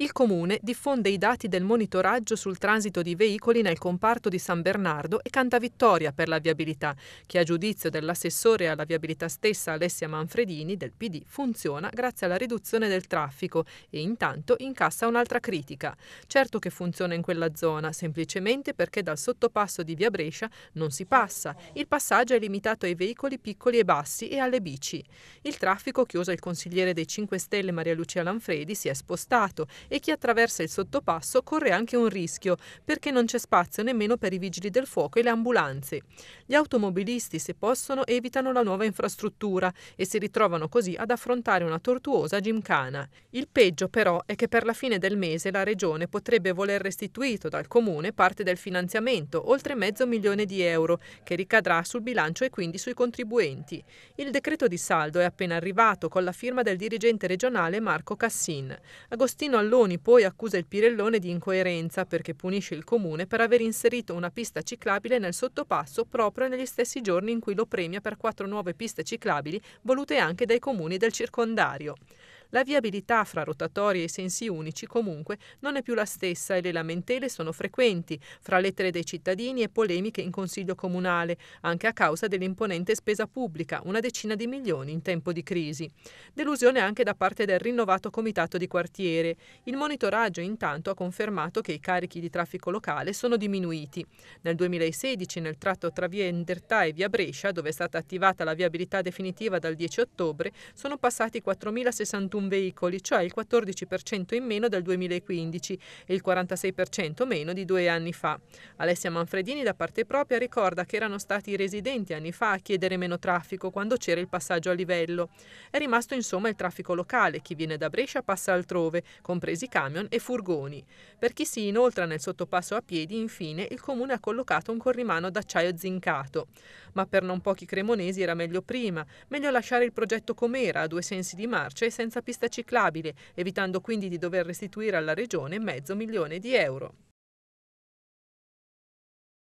il Comune diffonde i dati del monitoraggio sul transito di veicoli nel comparto di San Bernardo e canta vittoria per la viabilità, che a giudizio dell'assessore alla viabilità stessa Alessia Manfredini del PD funziona grazie alla riduzione del traffico e intanto incassa un'altra critica. Certo che funziona in quella zona, semplicemente perché dal sottopasso di Via Brescia non si passa, il passaggio è limitato ai veicoli piccoli e bassi e alle bici. Il traffico, chiusa il consigliere dei 5 Stelle Maria Lucia Lanfredi, si è spostato e chi attraversa il sottopasso corre anche un rischio perché non c'è spazio nemmeno per i vigili del fuoco e le ambulanze. Gli automobilisti, se possono, evitano la nuova infrastruttura e si ritrovano così ad affrontare una tortuosa gimcana. Il peggio però è che per la fine del mese la Regione potrebbe voler restituito dal Comune parte del finanziamento, oltre mezzo milione di euro, che ricadrà sul bilancio e quindi sui contribuenti. Il decreto di saldo è appena arrivato con la firma del dirigente regionale Marco Cassin. Agostino Allora Meloni poi accusa il Pirellone di incoerenza perché punisce il comune per aver inserito una pista ciclabile nel sottopasso proprio negli stessi giorni in cui lo premia per quattro nuove piste ciclabili volute anche dai comuni del circondario. La viabilità fra rotatori e sensi unici comunque non è più la stessa e le lamentele sono frequenti fra lettere dei cittadini e polemiche in Consiglio Comunale, anche a causa dell'imponente spesa pubblica, una decina di milioni in tempo di crisi. Delusione anche da parte del rinnovato comitato di quartiere. Il monitoraggio intanto ha confermato che i carichi di traffico locale sono diminuiti. Nel 2016 nel tratto tra via Endertà e via Brescia, dove è stata attivata la viabilità definitiva dal 10 ottobre, sono passati 4.061 21 veicoli, cioè il 14% in meno del 2015 e il 46% meno di due anni fa. Alessia Manfredini da parte propria ricorda che erano stati i residenti anni fa a chiedere meno traffico quando c'era il passaggio a livello. È rimasto insomma il traffico locale, chi viene da Brescia passa altrove, compresi camion e furgoni. Per chi si inoltra nel sottopasso a piedi, infine, il comune ha collocato un corrimano d'acciaio zincato. Ma per non pochi cremonesi era meglio prima, meglio lasciare il progetto com'era, a due sensi di marcia e senza più pista ciclabile, evitando quindi di dover restituire alla Regione mezzo milione di euro.